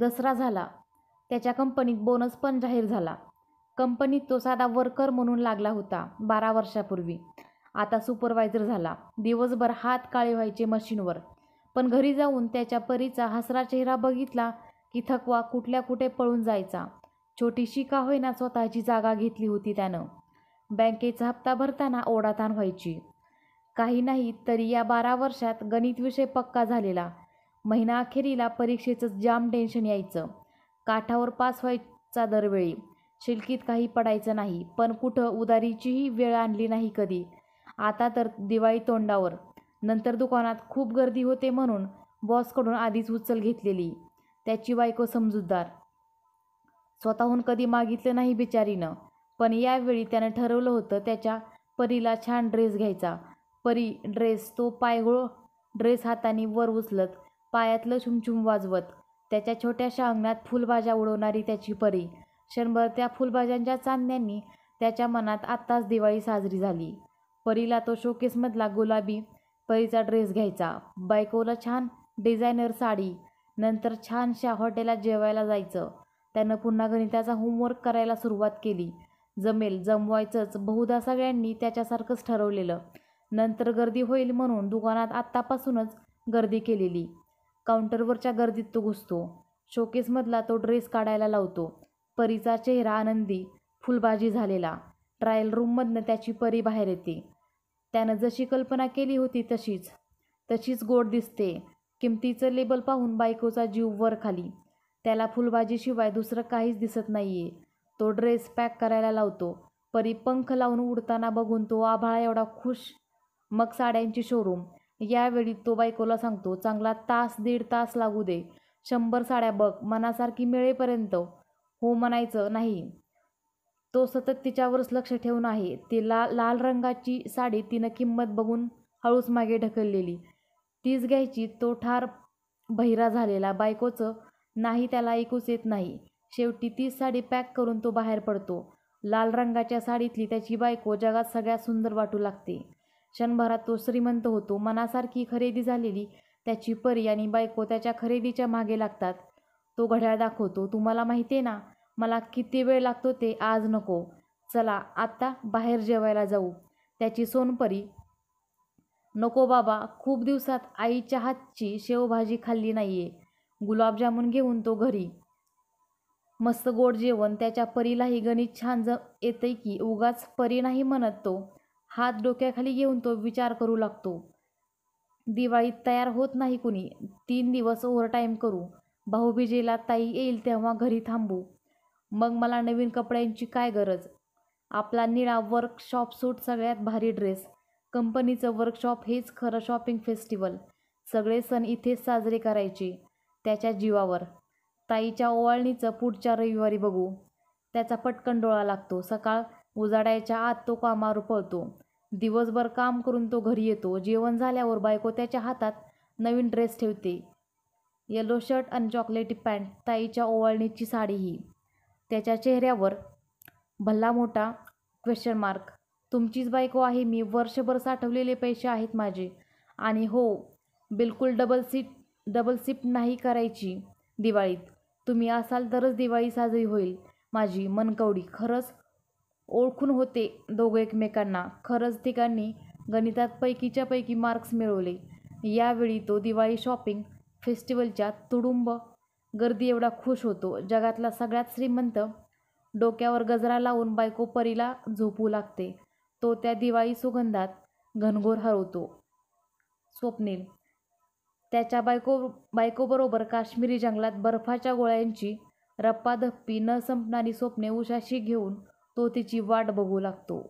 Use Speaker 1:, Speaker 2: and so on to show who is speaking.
Speaker 1: दसरा झाला त्याच्या कंपनीत बोनस पण जाहीर झाला कंपनीत तो साधा वर्कर म्हणून लागला होता बारा वर्षापूर्वी आता सुपरवायझर झाला दिवसभर हात काळे व्हायचे मशीनवर पण घरी जाऊन त्याच्या परीचा हसरा चेहरा बघितला की थकवा कुठल्या कुठे पळून जायचा छोटीशी का होईना स्वतःची जागा घेतली होती त्यानं बँकेचा हप्ता भरताना ओढाताण व्हायची काही नाही तरी या बारा वर्षात गणित विषय पक्का झालेला महिना अखेरीला परीक्षेचं जाम टेन्शन यायचं काठावर पास व्हायचा दरवेळी शिल्कीत काही पडायचं नाही पण कुठं उदारीचीही वेळ आणली नाही कधी आता तर दिवाळी तोंडावर नंतर दुकानात खूप गर्दी होते म्हणून बॉसकडून आधीच उचल घेतलेली त्याची बायको समजूतदार स्वतःहून कधी मागितलं नाही बिचारीनं पण यावेळी त्यानं ठरवलं होतं त्याच्या परीला छान ड्रेस घ्यायचा परी ड्रेस तो पायघोळ ड्रेस हाताने वर उचलत पायातलं छुमछुम वाजवत त्याच्या छोट्याशा अंगणात फुलभाज्या उडवणारी त्याची परी क्षणभर त्या फुलभाज्यांच्या चांदण्यांनी त्याच्या मनात आत्ताच दिवाळी साजरी झाली परीला तो शोकेसमधला गुलाबी परीचा ड्रेस घ्यायचा बायकोला छान डिझायनर साडी नंतर छानशा हॉटेलात जेवायला जायचं त्यानं पुन्हा गणिताचा होमवर्क करायला सुरुवात केली जमेल जमवायचंच बहुधा सगळ्यांनी त्याच्यासारखंच ठरवलेलं नंतर गर्दी होईल म्हणून दुकानात आत्तापासूनच गर्दी केलेली काउंटरवरच्या गर्दीत तो घुसतो शोकेसमधला तो ड्रेस काढायला लावतो परीचा चेहरा आनंदी फुलबाजी झालेला ट्रायल रूममधनं त्याची परी बाहेर येते त्यानं जशी कल्पना केली होती तशीच तशीच गोड दिसते किमतीचं लेबल पाहून बायकोचा जीव वर खाली त्याला फुलबाजीशिवाय दुसरं काहीच दिसत नाहीये तो ड्रेस पॅक करायला लावतो परी पंख लावून उडताना बघून तो आभाळा एवढा खुश मग साड्यांची शोरूम यावेळी तो बायकोला सांगतो चांगला तास दीड तास लागू दे शंभर साड्या बघ मनासारखी मिळेपर्यंत हो म्हणायचं नाही तो सतत तिच्यावरच लक्ष ठेवून आहे तिला लाल रंगाची साडी तिनं किंमत बघून हळूच मागे ढकललेली तीच घ्यायची तो ठार बहिरा झालेला बायकोचं नाही त्याला ऐकूच येत नाही शेवटी तीच साडी पॅक करून तो बाहेर पडतो लाल रंगाच्या साडीतली त्याची बायको जगात सगळ्यात सुंदर वाटू लागते क्षणभरात तो श्रीमंत होतो मनासारखी खरेदी झालेली त्याची परी आणि बायको त्याच्या खरेदीच्या मागे लागतात तो घड्याळ दाखवतो तुम्हाला माहिती आहे ना मला किती वेळ लागतो ते आज नको चला आत्ता बाहेर जेवायला जाऊ त्याची सोनपरी नको बाबा खूप दिवसात आईच्या हातची शेवभाजी खाल्ली नाहीये गुलाबजामून घेऊन तो घरी मस्त गोड जेवण त्याच्या परीलाही गणित छान ज येते की उगाच परी नाही म्हणत तो हात डोक्याखाली घेऊन तो विचार करू लागतो दिवाळीत तयार होत नाही कुणी तीन दिवस ओव्हरटाईम करू भाऊबीजेला ताई येईल तेव्हा घरी थांबू मग मला नवीन कपड्यांची काय गरज आपला निळा वर्कशॉप सूट सगळ्यात भारी ड्रेस कंपनीचं वर्कशॉप हेच खरं शॉपिंग फेस्टिवल सगळे सण इथेच साजरे करायचे त्याच्या जीवावर ताईच्या ओवाळणीचं पुढच्या रविवारी बघू त्याचा पटकन डोळा लागतो सकाळ उजाडायच्या आत तो कामावर पळतो दिवसभर काम करून तो घरी येतो जेवण झाल्यावर बायको त्याच्या हातात नवीन ड्रेस ठेवते येलो शर्ट आणि चॉकलेटी पॅन्ट ताईच्या ओवाळणीची साडीही त्याच्या चेहऱ्यावर भल्ला मोठा क्वेश्चन मार्क तुमचीच बायको आहे मी वर्षभर साठवलेले पैसे आहेत माझे आणि हो बिलकुल डबल सीट डबल सिफ्ट नाही करायची दिवाळीत तुम्ही असाल तरच दिवाळी साजरी होईल माझी मनकवडी खरंच ओळखून होते दोघं एकमेकांना खरंच तिघांनी गणितात पैकीच्या पैकी मार्क्स मिळवले यावेळी तो दिवाळी शॉपिंग फेस्टिवलच्या तुडुंब गर्दी एवढा खुश होतो जगातला सगळ्यात श्रीमंत डोक्यावर गजरा लावून बायको परीला झोपू लागते तो त्या दिवाळी सुगंधात घनघोर हरवतो स्वप्नील त्याच्या बायको बायकोबरोबर काश्मीरी जंगलात बर्फाच्या गोळ्यांची रप्पाधप्पी न संपणारी स्वप्ने उशाशी घेऊन तो तिची वाट बघू लागतो